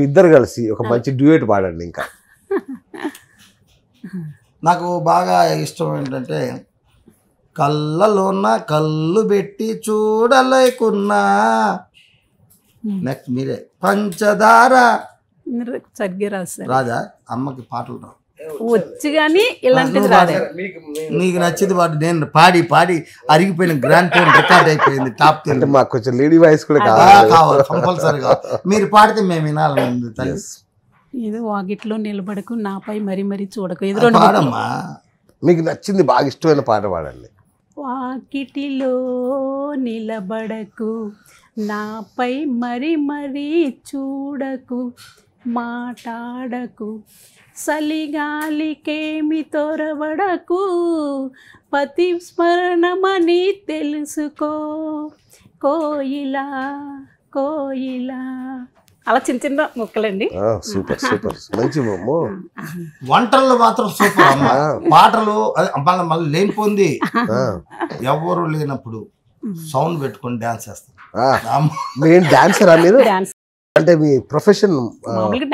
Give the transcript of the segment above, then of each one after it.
మీ ఇద్దరు కలిసి ఒక మంచి డ్యూయేట్ పాడండి ఇంకా నాకు బాగా ఇష్టం ఏంటంటే కళ్ళలోన్న కళ్ళు పెట్టి చూడలేకున్నా నెక్స్ట్ మీరే పంచదార సరిగ్గా రాదా అమ్మకి పాటలు రావు వచ్చి కానీ ఇలాంటిది రాదు నీకు నచ్చింది వాడు నేను పాడి పాడి అరిగిపోయిన గ్రాండ్ ఫోన్ రికార్డ్ అయిపోయింది టాప్ మాకు కొంచెం లేడీ వాయిస్ కూడా కావాలి కంపల్సరీగా మీరు పాడితే మేము వినాలని తెలుసు ఏదో వాగిట్లో నిలబడకు నాపై మరీ మరీ చూడకు పాడమ్మా మీకు నచ్చింది బాగా ఇష్టమైన పాట పాడండి వాకిటిలో నిలబడకు నాపై మరి మరీ చూడకు మాట్లాడకు సలిగాలికేమి తొరవడకు పతి స్మరణమని తెలుసుకో కోయిలా కోయిలా అలా చిన్న చిన్న ముక్కలండి సూపర్ సూపర్ మంచి వంటలు మాత్రం సూపర్ పాటలు మళ్ళీ మళ్ళీ లేని పొంది ఎవరు లేనప్పుడు సౌండ్ పెట్టుకొని డాన్స్ చేస్తాం డాన్సరా మీరు అంటే మీ ప్రొఫెషన్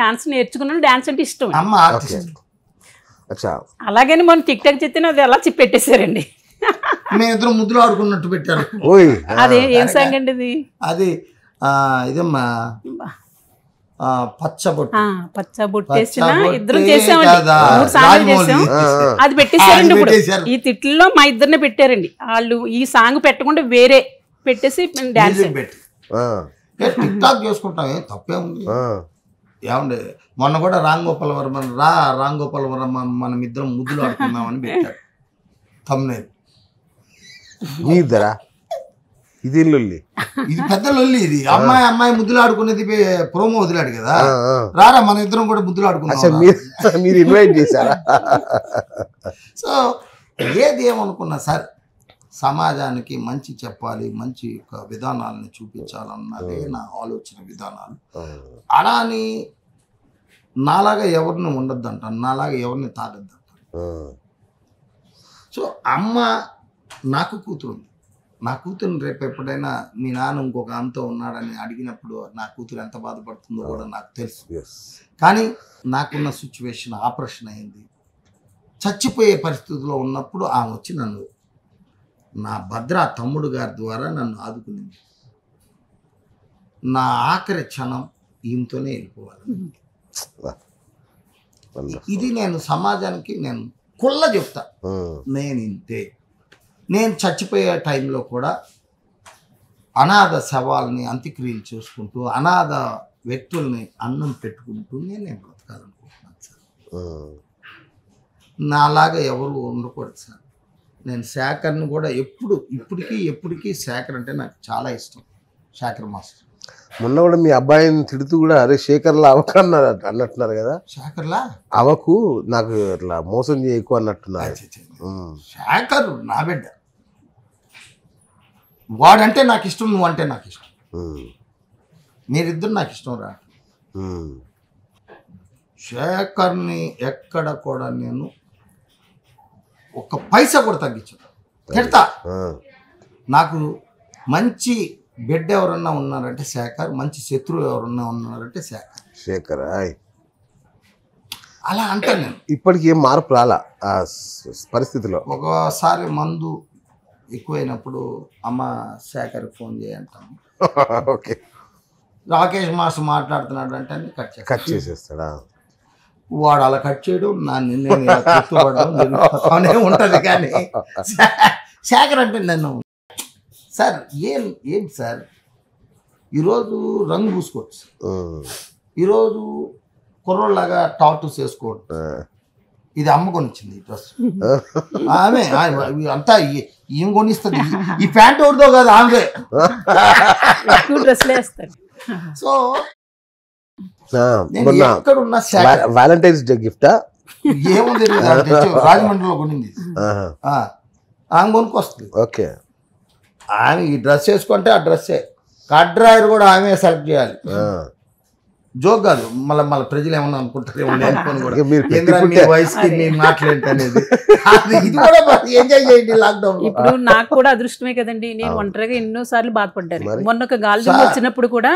డాన్స్ నేర్చుకున్నాను డాన్స్ అంటే ఇష్టం అలాగని మనం టిక్ టాక్ చెప్తే అది చెప్పి పెట్టేశారండి మేమిద్దరం ముద్దులు ఆడుకున్నట్టు పెట్టారు అది ఏం సాంగ్ అండి ఇది అది ఇదమ్మా చేసాం అది ఈ తిట్లలో మా ఇద్దరిని పెట్టారండి వాళ్ళు ఈ సాంగ్ పెట్టకుండా వేరే పెట్టేసి డాన్స్ టిక్ టాక్ చేసుకుంటాం ఏం తప్పేముంది ఏమండి మొన్న కూడా రామ్ గోపాల్ వర్మ రా గోపాల్ వర్మ మనం ఇద్దరం ముద్దులు ఆడుకుందామని పెట్టాడు తమ్మునేది మీ ఇద్దరా ఇది లొల్లి ఇది పెద్ద లొల్లి ఇది అమ్మాయి అమ్మాయి ముద్దులు ఆడుకునేది ప్రోమో వదిలాడు కదా రారా మన ఇద్దరం కూడా ముద్దులు ఆడుకున్నాం మీరు ఇన్వైట్ చేశారా సో ఏది ఏమనుకున్నా సరే సమాజానికి మంచి చెప్పాలి మంచి యొక్క విధానాలను చూపించాలన్నదే నా ఆలోచన విధానాలు అలా అని నాలాగా ఎవరిని ఉండద్దు అంటాను నాలాగా ఎవరిని తాగద్దు అంటాను సో అమ్మ నాకు కూతురు ఉంది నా కూతురుని రేపు ఎప్పుడైనా మీ నాన్న ఇంకొక ఆమెతో ఉన్నాడని అడిగినప్పుడు నా కూతురు ఎంత బాధపడుతుందో కూడా నాకు తెలుసు కానీ నాకున్న సిచ్యువేషన్ ఆపరేషన్ అయింది చచ్చిపోయే పరిస్థితిలో ఉన్నప్పుడు ఆమె వచ్చి నన్ను నా భద్ర తమ్ముడు గారి ద్వారా నన్ను ఆదుకునింది నా ఆఖరి క్షణం ఈయనతోనే వెళ్ళిపోవాలి ఇది నేను సమాజానికి నేను కుళ్ళ చెప్తా నేను ఇంతే నేను చచ్చిపోయే టైంలో కూడా అనాథ శవాల్ని అంత్యక్రియలు చేసుకుంటూ అనాథ వ్యక్తుల్ని అన్నం పెట్టుకుంటూనే నేను బ్రతకాలనుకుంటున్నాను సార్ నాలాగా ఎవరు ఉండకూడదు సార్ నేను శాఖర్ను కూడా ఎప్పుడు ఇప్పటికీ ఎప్పటికీ శాఖర్ అంటే నాకు చాలా ఇష్టం శాఖర్ మాస్టర్ మొన్న కూడా మీ అబ్బాయిని తిడుతూ కూడా అరే శేఖర్లా అవకు అన్నారు అన్నట్టున్నారు కదా శేఖర్లా అవకు నాకు ఇట్లా మోసం చేయకు అన్నట్టున్నారు శేఖర్ నా బిడ్డ వాడంటే నాకు ఇష్టం నువ్వు అంటే నాకు ఇష్టం మీరిద్దరు నాకు ఇష్టం రా శేఖర్ని ఎక్కడ కూడా నేను ఒక్క పైసా కూడా తగ్గించదు తిడతా నాకు మంచి బిడ్డ ఎవరన్నా ఉన్నారంటే శేఖర్ మంచి శత్రువు ఎవరన్నా ఉన్నారంటే శేఖర్ శేఖర్ అలా అంటాను నేను ఇప్పటికి ఏం మార్పు రాలా పరిస్థితిలో ఒకసారి మందు ఎక్కువైనప్పుడు అమ్మ శేఖర్ ఫోన్ చేయంటాను ఓకే రాకేష్ మాస్టర్ మాట్లాడుతున్నాడు అంటే కట్ కట్ చేసేస్తాడా వాడు అలా కట్ చేయడం నా నిన్నే ఉంటుంది కానీ శాఖర్ అంటే నన్ను సార్ ఏం ఏం సార్ ఈరోజు రంగు పూసుకోవచ్చు ఈరోజు కుర్రోళ్ళలాగా టాటూస్ వేసుకోవచ్చు ఇది అమ్మ వచ్చింది ఈ డ్రెస్ ఆమె అంతా ఏం కొనిస్తుంది ఈ ప్యాంట్ ఎవరిదో కాదు ఆమె సో ఎక్కడున్నా వాలంటైన్స్ డే గిఫ్టా ఏముంది రాజమండ్రిలో కొనింది ఆమె కొనుక్కొస్తుంది ఓకే ఆమె ఈ డ్రెస్ వేసుకుంటే ఆ డ్రెస్సే కట్ డ్రాయర్ కూడా ఆమె సెలెక్ట్ చేయాలి జోక్ కాదు మళ్ళీ మళ్ళీ ప్రజలు ఏమన్నా అనుకుంటారేమో అనుకోను వయసుకి మీ అనేది ఇది కూడా ఎంజాయ్ చేయండి లాక్డౌన్ ఇప్పుడు నాకు కూడా అదృష్టమే కదండి నేను ఒంటరిగా ఎన్నో సార్లు బాధపడ్డాను మొన్న ఒక గాలి వచ్చినప్పుడు కూడా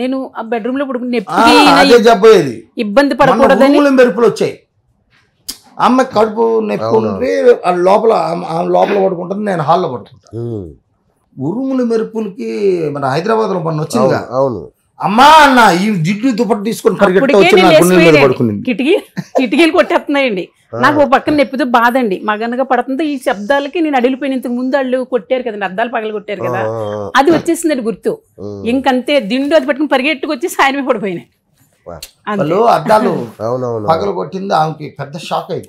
నేను ఆ బెడ్రూమ్ లో పడుకుని చెప్పేది ఇబ్బంది పడకూడదని మెరుపులు వచ్చాయి అమ్మ కడుపు నొప్పి ఉంటే లోపల లోపల పడుకుంటుంది నేను హాల్లో పడుకుంటాను ఉరుములు మెరుపులకి మన హైదరాబాద్లో పని వచ్చింది అవును అమ్మా అన్న ఈ జిడ్డు దుప్పటి తీసుకొని కిటికీ కిటికీలు కొట్టేస్తున్నాయండి నాకు ఓ పక్కన నెప్పితే బాధ అండి మగనగా పడుతుంది ఈ శబ్దాలకి నేను అడిగిపోయిన ఇంతకు ముందు అళ్ళు కొట్టారు కదండి అద్దాలు పగలు కొట్టారు కదా అది వచ్చేసిందండి గుర్తు ఇంకంతే దిండు అది పట్టుకుని పరిగెట్టుకు వచ్చి సాయనమే పడిపోయినాయి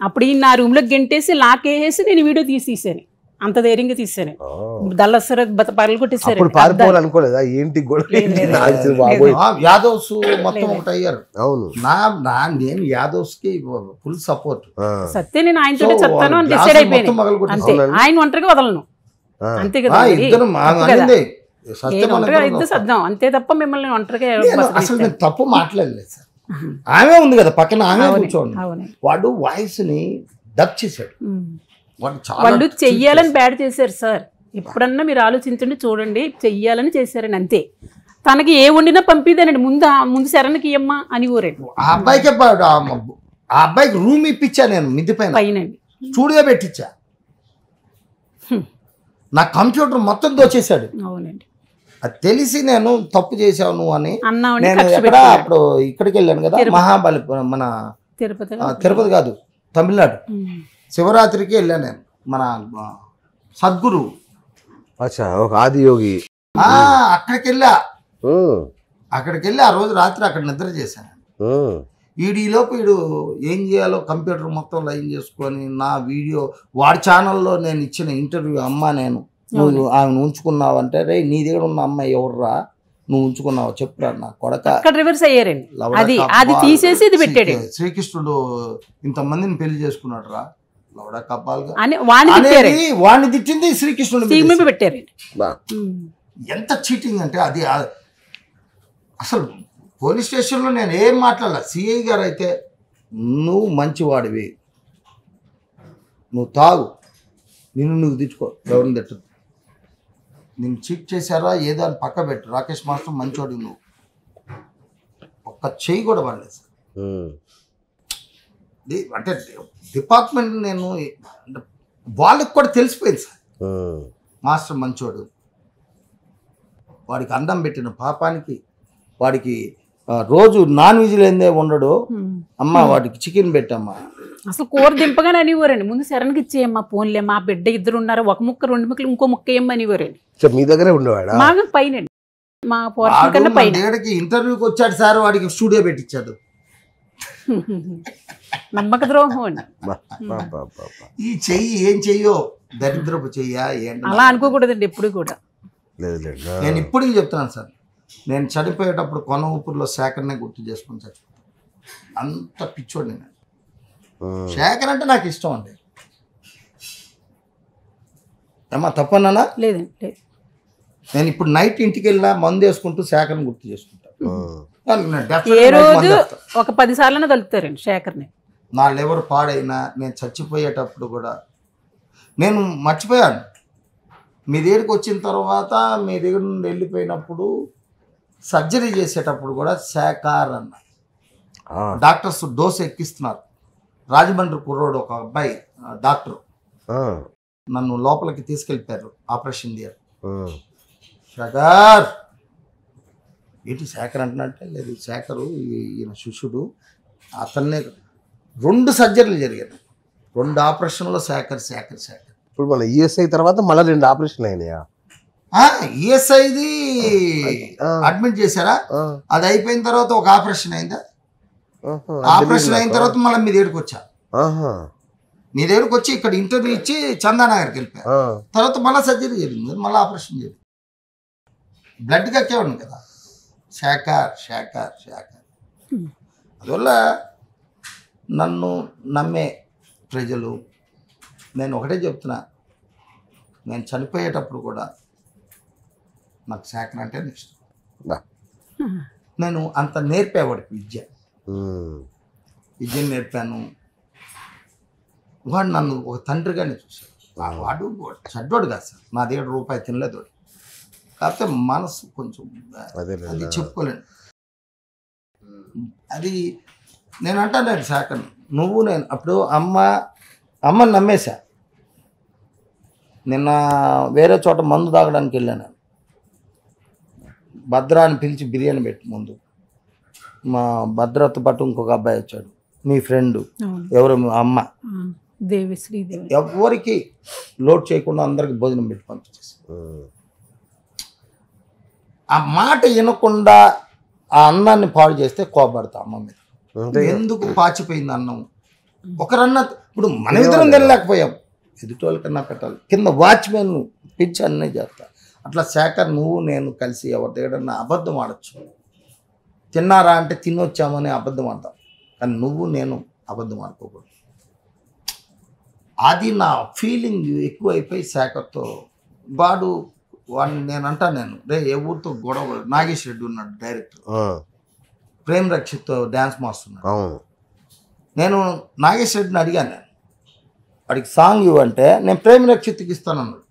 అప్పుడు నా రూమ్ లో గెంటేసి లాక్ లాకేసేసి నేను వీడియో తీసేసాను అంత ధైర్యంగా తీసాను దళ్ళసర పరలు కొట్టేసారు అప్పుడు పారిపోవాలనుకోలేదా ఏంటి యాదవ్స్ మొత్తం ఒకటి అయ్యారు అవును నా నా నేను యాదవ్స్ కి ఫుల్ సపోర్ట్ సత్య నేను ఆయన ఆయనతో చెప్తాను అని డిసైడ్ అయిపోయాను ఆయన ఒంటరిగా వదలను అంతే కదా ఇద్దరు ఇద్దరు సద్దం అంతే తప్ప మిమ్మల్ని ఒంటరిగా అసలు నేను తప్పు మాట్లాడలేదు సార్ ఆమె ఉంది కదా పక్కన ఆమె కూర్చోండి వాడు వాయిస్ ని డబ్ చేశాడు వాళ్ళు చెయ్యాలని బ్యాడ్ చేశారు సార్ ఎప్పుడన్నా మీరు ఆలోచించండి చూడండి చెయ్యాలని చేశారని అంతే తనకి ఏ వండినా పంపిదేనండి ముందు ముందు శరణకి ఇమ్మా అని ఊరండి ఆ అబ్బాయికి ఆ అబ్బాయికి రూమ్ ఇప్పించా నేను మిద్ది పైన పైనండి స్టూడియో పెట్టించా నా కంప్యూటర్ మొత్తం దోచేశాడు అవునండి అది తెలిసి నేను తప్పు చేశాను అని నేను ఎక్కడ అప్పుడు ఇక్కడికి వెళ్ళాను కదా మహాబలి మన తిరుపతి తిరుపతి కాదు తమిళనాడు శివరాత్రికి వెళ్ళాను నేను మన సద్గురు ఒక ఆదియోగి అక్కడికి వెళ్ళా అక్కడికి వెళ్ళి ఆ రోజు రాత్రి అక్కడ నిద్ర చేశాను వీడు వీడు ఏం చేయాలో కంప్యూటర్ మొత్తం లైన్ చేసుకొని నా వీడియో వాడి ఛానల్లో నేను ఇచ్చిన ఇంటర్వ్యూ అమ్మ నేను నువ్వు ఆమెను ఉంచుకున్నావు అంటే రే నీ దగ్గర ఉన్న అమ్మాయి ఎవర్రా నువ్వు ఉంచుకున్నావు చెప్పురా నా కొడక రివర్స్ అయ్యారండి అది తీసేసి శ్రీకృష్ణుడు ఇంతమందిని పెళ్లి చేసుకున్నాడు రా వాడిని తిట్టింది శ్రీకృష్ణుడు పెట్టారు ఎంత చీటింగ్ అంటే అది అసలు పోలీస్ స్టేషన్లో నేను ఏం మాట్లాడాల సిఐ గారు అయితే నువ్వు మంచివాడివి నువ్వు తాగు నిన్ను నువ్వు తిట్టుకో ఎవరిని తిట్టదు నిన్ను చీట్ చేశారా ఏదో అని పక్క పెట్టు రాకేష్ మాస్టర్ మంచోడి నువ్వు ఒక్క చెయ్యి కూడా పడలేదు సార్ అంటే డిపార్ట్మెంట్ నేను వాళ్ళకి కూడా తెలిసిపోయింది సార్ మాస్టర్ మంచోడు వాడికి అందం పెట్టిన పాపానికి వాడికి రోజు నాన్ వెజ్ లేదే ఉండడు అమ్మ వాడికి చికెన్ పెట్టమ్మా అసలు కూర దింపగానే అనివ్వరండి ముందు శరణ్కి ఇచ్చేయమ్మా పోన్లే మా బిడ్డ ఇద్దరు ఉన్నారు ఒక ముక్క రెండు ముక్కలు ఇంకో ముక్క ఏమనేవారండి మీ దగ్గరే ఉండేవాడు మా పైన మా పోర్షన్ ఇంటర్వ్యూకి వచ్చాడు సార్ వాడికి స్టూడియో పెట్టించాడు నమ్మక ద్రోహం ఈ చెయ్యి ఏం చెయ్యో దరిద్రపు చెయ్యా అలా అనుకోకూడదండి ఎప్పుడు కూడా నేను ఇప్పటికీ చెప్తున్నాను సార్ నేను చనిపోయేటప్పుడు కొన ఊపిరిలో శేఖర్నే గుర్తు చేసుకుని చచ్చిపోతాను అంత పిచ్చోడు నేను శేఖర్ అంటే నాకు ఇష్టం అండి ఏమా తప్పన్నానా లేదు నేను ఇప్పుడు నైట్ ఇంటికి వెళ్ళినా మందు వేసుకుంటూ శేఖర్ని గుర్తు చేసుకుంటాను ఏ రోజు ఒక పది సార్లు కలుపుతారండి శేఖర్ని నా లెవర్ పాడైనా నేను చచ్చిపోయేటప్పుడు కూడా నేను మర్చిపోయాను మీ దగ్గరికి వచ్చిన తర్వాత మీ దగ్గర నుండి వెళ్ళిపోయినప్పుడు సర్జరీ చేసేటప్పుడు కూడా శాఖార్ అన్న డాక్టర్స్ డోస్ ఎక్కిస్తున్నారు రాజమండ్రి కుర్రోడు ఒక అబ్బాయి డాక్టర్ నన్ను లోపలికి తీసుకెళ్ళిపోయారు ఆపరేషన్ థియేటర్ షగర్ ఏంటి శేఖర్ అంటున్నట్టే లేదు శేఖరు ఈయన శిష్యుడు అతన్నే రెండు సర్జరీలు జరిగాయి రెండు ఆపరేషన్లో శేఖర్ శేఖర్ శేఖర్ ఇప్పుడు మన ఈఎస్ఐ తర్వాత మళ్ళీ రెండు ఆపరేషన్లు అయినాయా ఈఎస్ఐది అడ్మిట్ చేశారా అది అయిపోయిన తర్వాత ఒక ఆపరేషన్ అయిందా ఆపరేషన్ అయిన తర్వాత మళ్ళీ మీ దగ్గరికి వచ్చా మీ దగ్గరికి వచ్చి ఇక్కడ ఇంటర్వ్యూ ఇచ్చి చందానగర్కి వెళ్ళిపోయా తర్వాత మళ్ళీ సర్జరీ జరిగింది మళ్ళీ ఆపరేషన్ జరిగింది బ్లడ్ కక్కేవాడిని కదా శాఖార్ శాఖార్ శాఖార్ అందువల్ల నన్ను నమ్మే ప్రజలు నేను ఒకటే చెప్తున్నా నేను చనిపోయేటప్పుడు కూడా నాకు శాఖ అంటే ఇష్టం నేను అంత నేర్పేవాడికి విద్య విద్యను నేర్పాను వాడు నన్ను ఒక తండ్రిగానే చూశాడు వాడు చెడ్డోడు కాదు సార్ నా దగ్గర రూపాయి తినలేదు కాకపోతే మనసు కొంచెం అది చెప్పుకోలేను అది నేను అంటాను శాఖను నువ్వు నేను అప్పుడు అమ్మ అమ్మని నమ్మేశా నిన్న వేరే చోట మందు తాగడానికి వెళ్ళాను భద్రాన్ని పిలిచి బిర్యానీ పెట్టి ముందు మా భద్రత పట్టు ఇంకొక అబ్బాయి వచ్చాడు మీ ఫ్రెండ్ ఎవరు అమ్మ దేవి శ్రీదేవి ఎవరికి లోడ్ చేయకుండా అందరికి భోజనం పెట్టి పంపించేసి ఆ మాట వినకుండా ఆ అన్నాన్ని పాడు చేస్తే కోపడతా అమ్మ మీద ఎందుకు పాచిపోయింది అన్నం ఒకరన్నా ఇప్పుడు మన ఇద్దరం తినలేకపోయాం ఎదుటోళ్ళకన్నా పెట్టాలి కింద వాచ్మెన్ పిచ్చి అన్నీ చేస్తా అట్లా శేఖర్ నువ్వు నేను కలిసి ఎవరి దగ్గర అబద్ధం ఆడచ్చు తిన్నారా అంటే తినొచ్చామని అబద్ధం ఆడతాం కానీ నువ్వు నేను అబద్ధం ఆడుకోకూడదు అది నా ఫీలింగ్ ఎక్కువైపోయి శాఖతో వాడు వాడిని నేను అంటాను నేను రే ఏ ఊరితో గొడవ నాగేష్ రెడ్డి ఉన్నాడు director Prem Rakshit dance master ఉన్నాడు నేను నాగేష్ రెడ్డిని అడిగాను నేను వాడికి సాంగ్ ఇవ్వంటే నేను ప్రేమ రక్షిత్కి ఇస్తానన్నాడు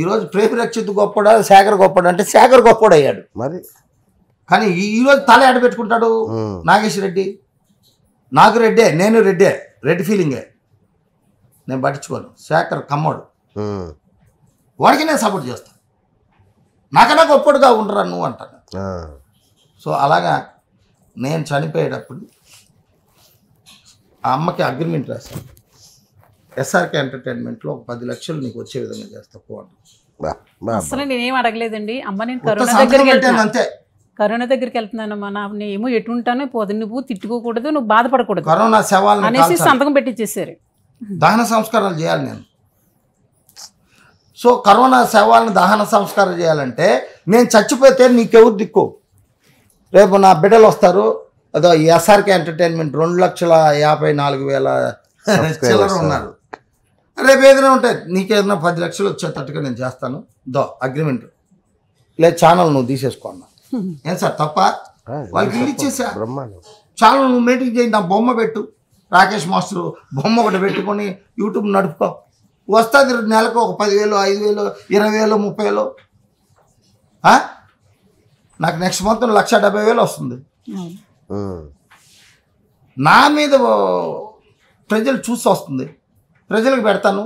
ఈరోజు ప్రేమ రక్షిత్ గొప్పడా శేఖర్ గొప్పడా అంటే శేఖర్ గొప్పడయ్యాడు మరి కానీ ఈరోజు తల ఆడ పెట్టుకుంటాడు నాగేష్ రెడ్డి నాకు రెడ్డే నేను రెడ్డే రెడ్ ఫీలింగే నేను పట్టించుకోను శేఖర్ కమ్మడు వాడికి నేను సపోర్ట్ చేస్తాను నాకన్నా గొప్పడుగా ఉండరా నువ్వు అంటాను సో అలాగా నేను చనిపోయేటప్పుడు ఆ అమ్మకి అగ్రిమెంట్ రాశాను ఎస్ఆర్కే ఎంటర్టైన్మెంట్లో ఒక పది లక్షలు నీకు వచ్చే విధంగా చేస్తా పోవడం అసలు నేనేం అడగలేదండి అమ్మ నేను కరోనా దగ్గరికి వెళ్తాను అంతే కరోనా దగ్గరికి వెళ్తున్నానమ్మా నా నేను ఎటు ఉంటానో పోదు నువ్వు తిట్టుకోకూడదు నువ్వు బాధపడకూడదు కరోనా అనేసి సంతకం పెట్టించేసారు దహన సంస్కారాలు చేయాలి నేను సో కరోనా శవాలను దహన సంస్కారం చేయాలంటే నేను చచ్చిపోతే నీకెవరు దిక్కు రేపు నా బిడ్డలు వస్తారు అదో ఎస్ఆర్కే ఎంటర్టైన్మెంట్ రెండు లక్షల యాభై నాలుగు వేల చిల్లర ఉన్నారు రేపు ఏదైనా ఉంటే ఏదైనా పది లక్షలు వచ్చేటట్టుగా నేను చేస్తాను దో అగ్రిమెంట్ లే ఛానల్ నువ్వు తీసేసుకోండి ఏం సార్ తప్ప వాళ్ళకి ఇల్లు ఇచ్చేసా ఛానల్ నువ్వు మెయింటైన్ చేయి నా బొమ్మ పెట్టు రాకేష్ మాస్టర్ బొమ్మ ఒకటి పెట్టుకొని యూట్యూబ్ నడుపుకో వస్తుంది నెలకు ఒక పదివేలు ఐదు వేలు ఇరవై వేలు ముప్పై వేలు నాకు నెక్స్ట్ మంత్ లక్ష డెబ్బై వేలు వస్తుంది నా మీద ప్రజలు చూసి వస్తుంది ప్రజలకు పెడతాను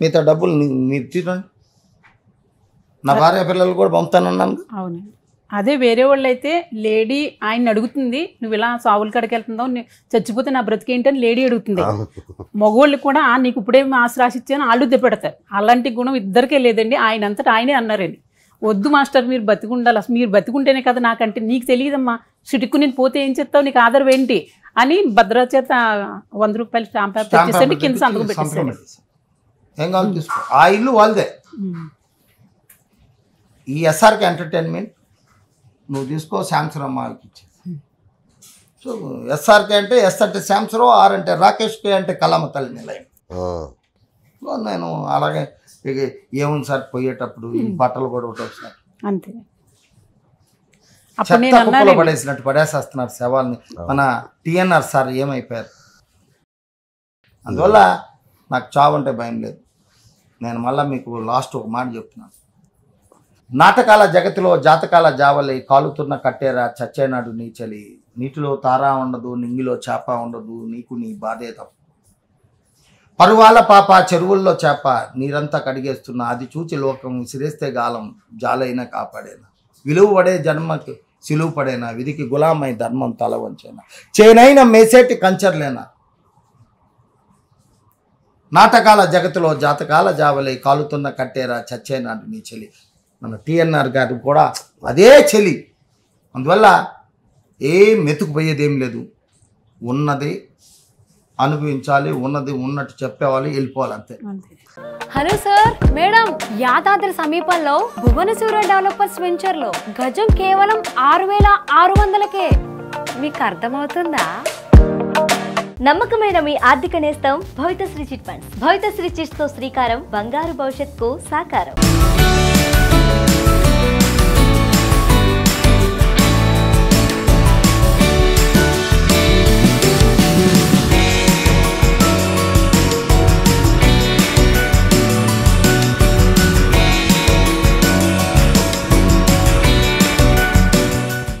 మిగతా డబ్బులు మీరు తీరండి నా భార్య పిల్లలు కూడా పంపుతానన్నాను అదే వేరే వాళ్ళు అయితే లేడీ ఆయన అడుగుతుంది నువ్వు ఇలా సావుల కడకి వెళ్తుందావు చచ్చిపోతే నా బ్రతికేంటని లేడీ అడుగుతుంది మగవాళ్ళు కూడా నీకు ఇప్పుడే ఆశ రాసిచ్చాను వాళ్ళు దెబ్బెడతారు అలాంటి గుణం ఇద్దరికే లేదండి ఆయన అంతటా ఆయనే అన్నారని వద్దు మాస్టర్ మీరు బతికుండాలి అసలు మీరు బతికుంటేనే కదా నాకంటే నీకు తెలియదమ్మా చిటుక్కు నేను పోతే ఏం చేస్తావు నీకు ఆధారం ఏంటి అని చేత వంద రూపాయలు స్టాంప్ పేపర్ కింద సంతకం పెట్టేసాడు ఈ ఎస్ఆర్కి ఎంటర్టైన్మెంట్ నువ్వు తీసుకో శాంసర్ అమ్మకి ఇచ్చేది సో ఎస్ఆర్కే అంటే ఎస్ అంటే శాంసరావు ఆర్ అంటే రాకేష్ కే అంటే తల్లి నిలయం నేను అలాగే ఇక ఏముంది సార్ పోయేటప్పుడు ఈ బట్టలు కూడా ఒకటి సార్ అంతే పడేసినట్టు పడేసేస్తున్నారు శవాల్ని మన టిఎన్ఆర్ సార్ ఏమైపోయారు అందువల్ల నాకు చావు అంటే భయం లేదు నేను మళ్ళీ మీకు లాస్ట్ ఒక మాట చెప్తున్నాను నాటకాల జగతిలో జాతకాల జావలి కాలుతున్న కట్టేరా చచ్చేనాడు నీచలి నీటిలో తారా ఉండదు నింగిలో చేప ఉండదు నీకు నీ బాధే తప్పు పరువాల పాప చెరువుల్లో చేప నీరంతా కడిగేస్తున్నా అది చూచి లోకం సిరేస్తే గాలం జాలైనా కాపాడేనా విలువబడే జన్మకి సిలువు పడేనా విధికి గులామై ధర్మం తల వంచేనా చేనైన మేసేటి కంచర్లేనా నాటకాల జగతిలో జాతకాల జావలి కాలుతున్న కట్టేరా చచ్చేనాడు నీ చెలి మన టీఎన్ఆర్ గారు కూడా అదే చలి అందువల్ల ఏం మెతుకుపోయేది ఏం లేదు ఉన్నది అనుభవించాలి ఉన్నది ఉన్నట్టు చెప్పేవాలి వెళ్ళిపోవాలి అంతే హలో సార్ మేడం యాదాద్రి సమీపంలో భువనసూర డెవలపర్స్ వెంచర్ లో గజం కేవలం ఆరు వేల ఆరు వందలకే మీకు అర్థమవుతుందా నమ్మకమైన మీ ఆర్థిక నేస్తం Bhavitha Sri chit funds Bhavitha Sri chits తో శ్రీకారం బంగారు భవిష్యత్కు సాకారం Thank you